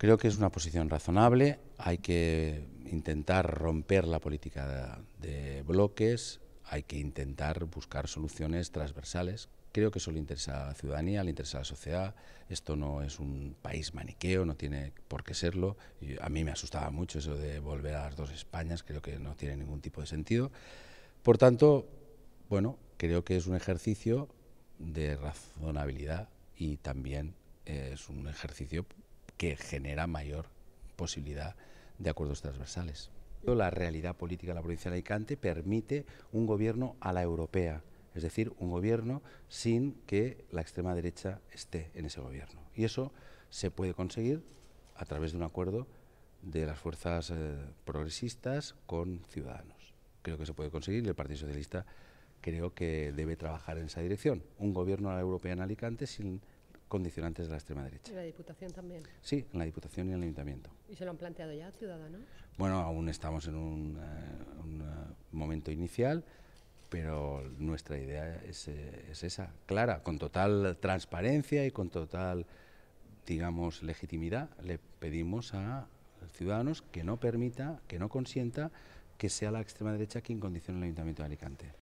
Creo que es una posición razonable, hay que intentar romper la política de bloques, hay que intentar buscar soluciones transversales. Creo que eso le interesa a la ciudadanía, le interesa a la sociedad. Esto no es un país maniqueo, no tiene por qué serlo. a mí me asustaba mucho eso de volver a las dos Españas, creo que no tiene ningún tipo de sentido. Por tanto, bueno, creo que es un ejercicio de razonabilidad y también es un ejercicio que genera mayor posibilidad de acuerdos transversales. La realidad política de la provincia de Alicante permite un gobierno a la europea, es decir, un gobierno sin que la extrema derecha esté en ese gobierno. Y eso se puede conseguir a través de un acuerdo de las fuerzas eh, progresistas con ciudadanos. Creo que se puede conseguir y el Partido Socialista creo que debe trabajar en esa dirección. Un gobierno a la europea en Alicante sin condicionantes de la extrema derecha. ¿Y la Diputación también? Sí, en la Diputación y en el Ayuntamiento. ¿Y se lo han planteado ya Ciudadanos? Bueno, aún estamos en un, eh, eh, momento inicial, pero nuestra idea es, eh, es, esa, clara, con total transparencia y con total, digamos, legitimidad. Le pedimos a Ciudadanos que no permita, que no consienta que sea la extrema derecha quien condicione el Ayuntamiento de Alicante.